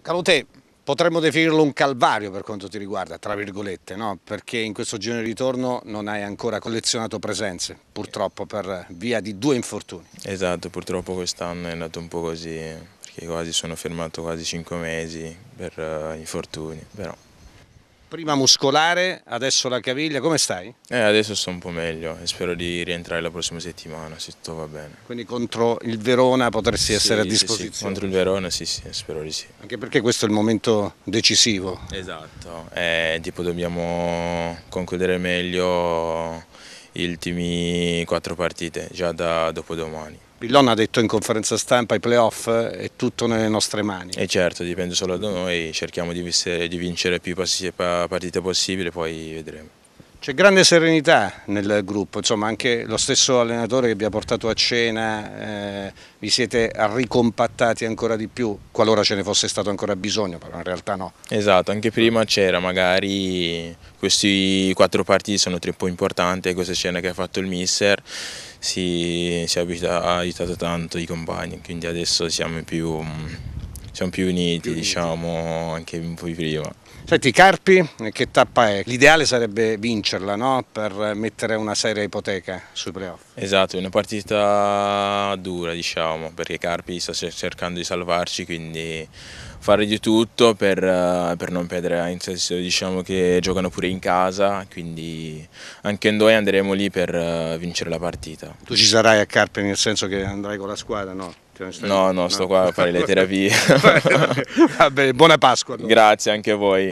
Calute, potremmo definirlo un calvario per quanto ti riguarda, tra virgolette, no? perché in questo giro di ritorno non hai ancora collezionato presenze, purtroppo per via di due infortuni. Esatto, purtroppo quest'anno è andato un po' così, perché quasi sono fermato quasi cinque mesi per eh, infortuni, però Prima muscolare, adesso la caviglia, come stai? Eh, adesso sto un po' meglio e spero di rientrare la prossima settimana, se tutto va bene. Quindi contro il Verona potresti sì, essere a disposizione? Sì, sì. contro il Verona sì, sì, spero di sì. Anche perché questo è il momento decisivo. Esatto, eh, tipo dobbiamo concludere meglio le ultime quattro partite, già da dopodomani. Billon ha detto in conferenza stampa i playoff eh, è tutto nelle nostre mani. E certo, dipende solo da noi, cerchiamo di, vincere più partite possibili, poi vedremo. C'è grande serenità nel gruppo, insomma anche lo stesso allenatore che vi ha portato a cena, eh, vi siete ricompattati ancora di più, qualora ce ne fosse stato ancora bisogno, però in realtà no. Esatto, anche prima c'era magari questi quattro partiti sono troppo importanti, questa scena che ha fatto il mister si, si è aiutato tanto i compagni, quindi adesso siamo più siamo più uniti, più uniti. Diciamo, anche un po' di prima. Senti, Carpi, che tappa è? L'ideale sarebbe vincerla, no? Per mettere una seria ipoteca sui playoff. Esatto, è una partita dura, diciamo, perché Carpi sta cercando di salvarci, quindi fare di tutto per, per non perdere, in senso diciamo che giocano pure in casa, quindi anche noi andremo lì per eh, vincere la partita. Tu ci sarai a Carpi nel senso che andrai con la squadra, no? No, no, sto qua a fare le terapie. Vabbè, buona Pasqua. Allora. Grazie anche a voi.